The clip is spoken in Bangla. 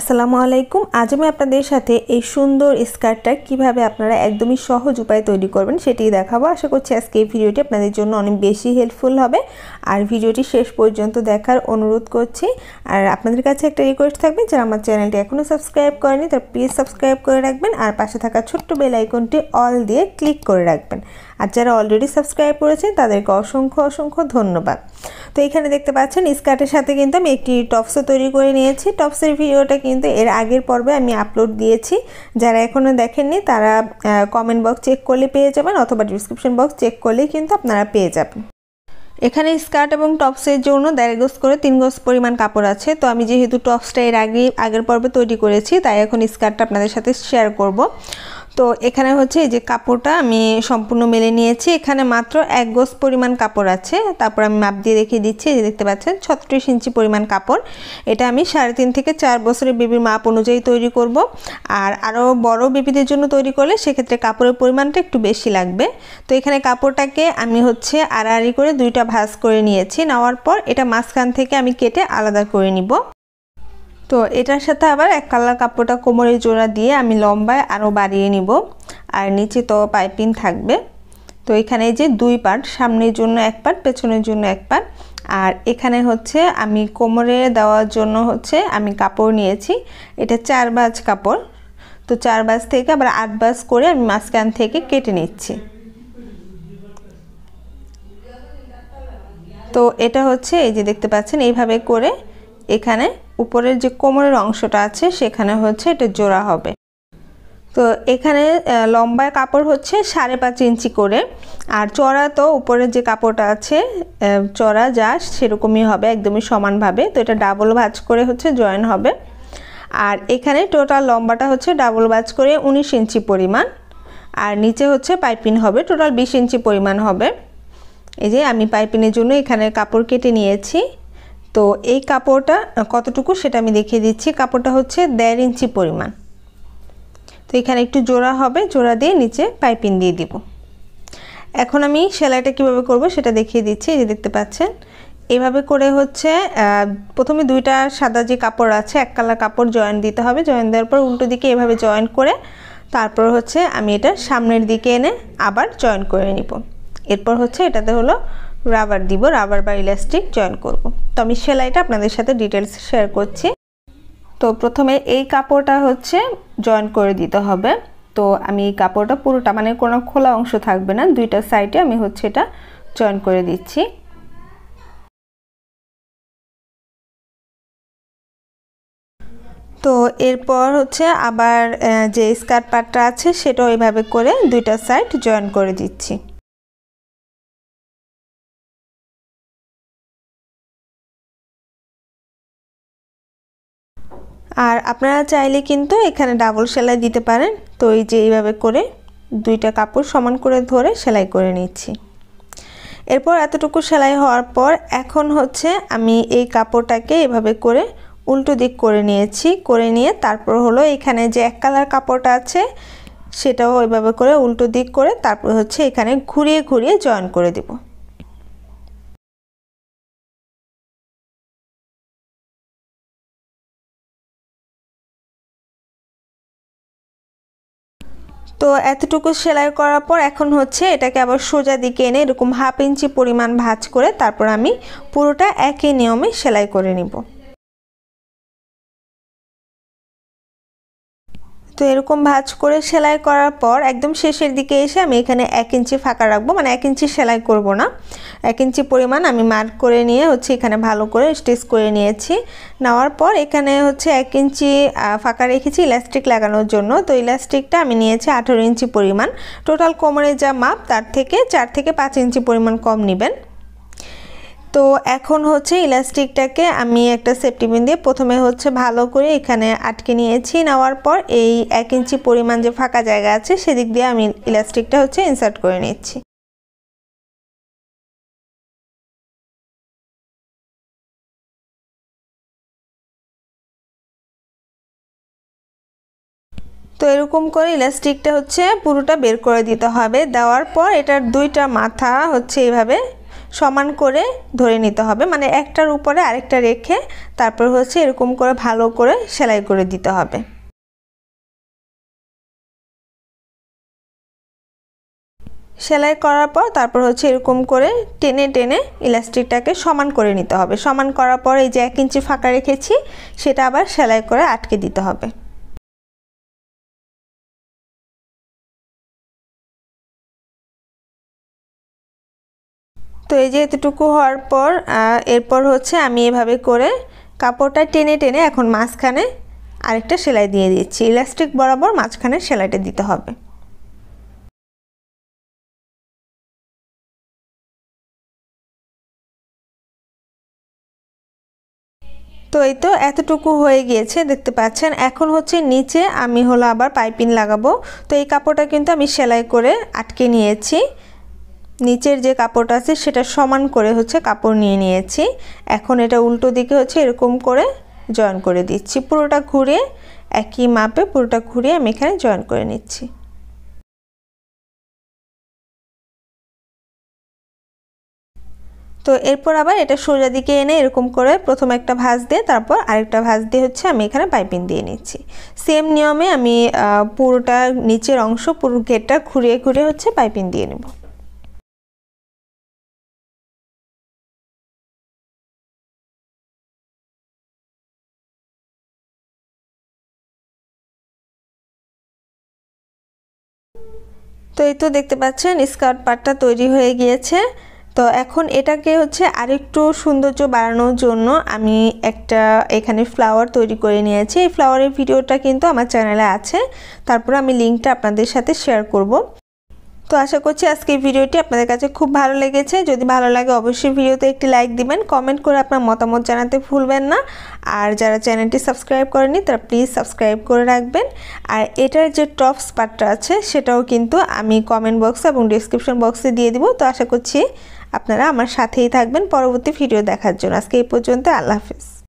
আসসালামু আলাইকুম আজ আমি আপনাদের সাথে এই সুন্দর স্কার্টটা কিভাবে আপনারা একদমই সহজ উপায়ে তৈরি করবেন সেটি দেখাবো আশা করছি আজকে এই ভিডিওটি আপনাদের জন্য অনেক বেশি হেল্পফুল হবে আর ভিডিওটি শেষ পর্যন্ত দেখার অনুরোধ করছি আর আপনাদের কাছে একটা রিকোয়েস্ট থাকবে যারা আমার চ্যানেলটি এখনও সাবস্ক্রাইব করেনি তার প্লিজ সাবস্ক্রাইব করে রাখবেন আর পাশে থাকা ছোট্ট বেল আইকনটি অল দিয়ে ক্লিক করে রাখবেন আর যারা অলরেডি সাবস্ক্রাইব করেছেন তাদেরকে অসংখ্য অসংখ্য ধন্যবাদ তো এখানে দেখতে পাচ্ছেন স্কার্টের সাথে কিন্তু আমি একটি টপসও তৈরি করে নিয়েছি টপসের ভিডিওটা কিন্তু এর আগের পর্বে আমি আপলোড দিয়েছি যারা এখনও দেখেননি তারা কমেন্ট বক্স চেক করলে পেয়ে যাবেন অথবা ডিসক্রিপশন বক্স চেক করলেই কিন্তু আপনারা পেয়ে যাবেন এখানে স্কার্ট এবং টপসের জন্য দেড় গোজ করে তিন গোজ পরিমাণ কাপড় আছে তো আমি যেহেতু টপসটা এর আগে আগের পর্বে তৈরি করেছি তাই এখন স্কার্টটা আপনাদের সাথে শেয়ার করব তো এখানে হচ্ছে এই যে কাপড়টা আমি সম্পূর্ণ মেলে নিয়েছি এখানে মাত্র এক গোস পরিমাণ কাপড় আছে তারপর আমি মাপ দিয়ে রেখে দিচ্ছি যে দেখতে পাচ্ছেন ছত্রিশ ইঞ্চি পরিমাণ কাপড় এটা আমি সাড়ে তিন থেকে চার বছরের বেবির মাপ অনুযায়ী তৈরি করব আর আরও বড় বেবিদের জন্য তৈরি করলে সেক্ষেত্রে কাপড়ের পরিমাণটা একটু বেশি লাগবে তো এখানে কাপড়টাকে আমি হচ্ছে আড়াআড়ি করে দুইটা ভাজ করে নিয়েছি নেওয়ার পর এটা মাঝখান থেকে আমি কেটে আলাদা করে নিব তো এটার সাথে আবার এক কালার কাপড়টা কোমরে জোড়া দিয়ে আমি লম্বায় আরও বাড়িয়ে নিব আর নিচে তো পাইপিং থাকবে তো এখানে যে দুই পার্ট সামনের জন্য এক পার্ট পেছনের জন্য এক পার্ট আর এখানে হচ্ছে আমি কোমরে দেওয়ার জন্য হচ্ছে আমি কাপড় নিয়েছি এটা চার বাজ কাপড় তো চার বাজ থেকে আবার আট বাজ করে আমি মাঝখান থেকে কেটে নিচ্ছি তো এটা হচ্ছে এই যে দেখতে পাচ্ছেন এইভাবে করে এখানে উপরের যে কোমরের অংশটা আছে সেখানে হচ্ছে এটা জোড়া হবে তো এখানে লম্বায় কাপড় হচ্ছে সাড়ে পাঁচ ইঞ্চি করে আর চড়া তো উপরের যে কাপড়টা আছে চড়া যা সেরকমই হবে একদমই সমানভাবে তো এটা ডাবল ভাজ করে হচ্ছে জয়েন হবে আর এখানে টোটাল লম্বাটা হচ্ছে ডাবল ভাজ করে উনিশ ইঞ্চি পরিমাণ আর নিচে হচ্ছে পাইপিন হবে টোটাল বিশ ইঞ্চি পরিমাণ হবে এই যে আমি পাইপিনের জন্য এখানে কাপড় কেটে নিয়েছি তো এই কাপড়টা কতটুকু সেটা আমি দেখিয়ে দিচ্ছি কাপড়টা হচ্ছে দেড় ইঞ্চি পরিমাণ তো এখানে একটু জোড়া হবে জোড়া দিয়ে নিচে পাইপিং দিয়ে দিব এখন আমি সেলাইটা কিভাবে করব সেটা দেখিয়ে দিচ্ছি যে দেখতে পাচ্ছেন এভাবে করে হচ্ছে প্রথমে দুইটা সাদা যে কাপড় আছে এক কালার কাপড় জয়েন দিতে হবে জয়েন দেওয়ার পর উল্টো দিকে এভাবে জয়েন করে তারপর হচ্ছে আমি এটা সামনের দিকে এনে আবার জয়েন করে নিব এরপর হচ্ছে এটাতে হলো রাবার দিব রাবার বা ইলাস্টিক জয়েন করব। তো আমি সেলাইটা আপনাদের সাথে ডিটেলস শেয়ার করছি তো প্রথমে এই কাপড়টা হচ্ছে জয়েন করে দিতে হবে তো আমি এই কাপড়টা পুরোটা মানে কোনো খোলা অংশ থাকবে না দুইটা সাইডে আমি হচ্ছে এটা জয়েন করে দিচ্ছি তো এরপর হচ্ছে আবার যে স্কার্ট পার্টটা আছে সেটা ওইভাবে করে দুইটা সাইড জয়েন করে দিচ্ছি আর আপনারা চাইলে কিন্তু এখানে ডাবল সেলাই দিতে পারেন তো এই যে এইভাবে করে দুইটা কাপড় সমান করে ধরে সেলাই করে নিচ্ছি এরপর এতটুকু সেলাই হওয়ার পর এখন হচ্ছে আমি এই কাপড়টাকে এভাবে করে উল্টো দিক করে নিয়েছি করে নিয়ে তারপর হলো এখানে যে এক কালার কাপড়টা আছে সেটাও এভাবে করে উল্টো দিক করে তারপর হচ্ছে এখানে ঘুরিয়ে ঘুরিয়ে জয়েন করে দেবো তো এতটুকু সেলাই করার পর এখন হচ্ছে এটাকে আবার সোজা দিকে এনে এরকম হাফ ইঞ্চি পরিমাণ ভাঁজ করে তারপর আমি পুরোটা একই নিয়মে সেলাই করে নিব তো এরকম ভাঁজ করে সেলাই করার পর একদম শেষের দিকে এসে আমি এখানে এক ইঞ্চি ফাঁকা রাখবো মানে এক ইঞ্চি সেলাই করব না এক ইঞ্চি পরিমাণ আমি মার্ক করে নিয়ে হচ্ছে এখানে ভালো করে স্টিচ করে নিয়েছি নেওয়ার পর এখানে হচ্ছে এক ইঞ্চি ফাঁকা রেখেছি ইলাস্টিক লাগানোর জন্য তো ইলাস্টিকটা আমি নিয়েছি আঠেরো ইঞ্চি পরিমাণ টোটাল কোমরে যা মাপ তার থেকে চার থেকে পাঁচ ইঞ্চি পরিমাণ কম নেবেন তো এখন হচ্ছে ইলাস্টিকটাকে আমি একটা সেফটি পিন দিয়ে প্রথমে হচ্ছে ভালো করে এখানে আটকে নিয়েছি নেওয়ার পর এই এক ইঞ্চি পরিমাণ যে ফাঁকা জায়গা আছে সেদিক দিয়ে আমি ইলাস্টিকটা হচ্ছে ইনসার্ট করে নিচ্ছি তো এরকম করে ইলাস্টিকটা হচ্ছে পুরোটা বের করে দিতে হবে দেওয়ার পর এটার দুইটা মাথা হচ্ছে এইভাবে সমান করে ধরে নিতে হবে মানে একটার উপরে আরেকটা রেখে তারপর হচ্ছে এরকম করে ভালো করে সেলাই করে দিতে হবে সেলাই করার পর তারপর হচ্ছে এরকম করে টেনে টেনে ইলাস্টিকটাকে সমান করে নিতে হবে সমান করার পর এই যে এক ইঞ্চি ফাঁকা রেখেছি সেটা আবার সেলাই করে আটকে দিতে হবে তো এই যে এতটুকু হওয়ার পর এরপর হচ্ছে আমি এভাবে করে কাপড়টা টেনে টেনে এখন মাঝখানে আরেকটা সেলাই দিয়ে দিচ্ছি ইলাস্টিক বরাবর মাঝখানে সেলাইটা দিতে হবে তো এই তো এতটুকু হয়ে গিয়েছে দেখতে পাচ্ছেন এখন হচ্ছে নিচে আমি হলো আবার পাইপিন লাগাবো তো এই কাপড়টা কিন্তু আমি সেলাই করে আটকে নিয়েছি নিচের যে কাপড়টা আছে সেটা সমান করে হচ্ছে কাপড় নিয়ে নিয়েছি এখন এটা উল্টো দিকে হচ্ছে এরকম করে জয়েন করে দিচ্ছি পুরোটা ঘুরে একই মাপে পুরোটা ঘুরিয়ে আমি এখানে জয়েন করে নিচ্ছি তো এরপর আবার এটা সোজা দিকে এনে এরকম করে প্রথম একটা ভাঁজ দিয়ে তারপর আরেকটা ভাঁজ দিয়ে হচ্ছে আমি এখানে পাইপিং দিয়ে নিচ্ছি সেম নিয়মে আমি পুরোটা নিচের অংশ পুরো ঘেরটা ঘুরিয়ে ঘুরিয়ে হচ্ছে পাইপিং দিয়ে নেবো তো এই তো দেখতে পাচ্ছেন স্কার্ট পাটটা তৈরি হয়ে গিয়েছে তো এখন এটাকে হচ্ছে আরেকটু সৌন্দর্য বাড়ানোর জন্য আমি একটা এখানে ফ্লাওয়ার তৈরি করে নিয়েছি এই ফ্লাওয়ারের ভিডিওটা কিন্তু আমার চ্যানেলে আছে তারপর আমি লিঙ্কটা আপনাদের সাথে শেয়ার করব। তো আশা করছি আজকে ভিডিওটি আপনাদের কাছে খুব ভালো লেগেছে যদি ভালো লাগে অবশ্যই ভিডিওতে একটি লাইক দিবেন কমেন্ট করে আপনার মতামত জানাতে ভুলবেন না আর যারা চ্যানেলটি সাবস্ক্রাইব করেনি তারা প্লিজ সাবস্ক্রাইব করে রাখবেন আর এটার যে টপ স্পার্টটা আছে সেটাও কিন্তু আমি কমেন্ট বক্স এবং ডিসক্রিপশন বক্সে দিয়ে দিব তো আশা করছি আপনারা আমার সাথেই থাকবেন পরবর্তী ভিডিও দেখার জন্য আজকে এই পর্যন্ত আল্লাহ হাফিজ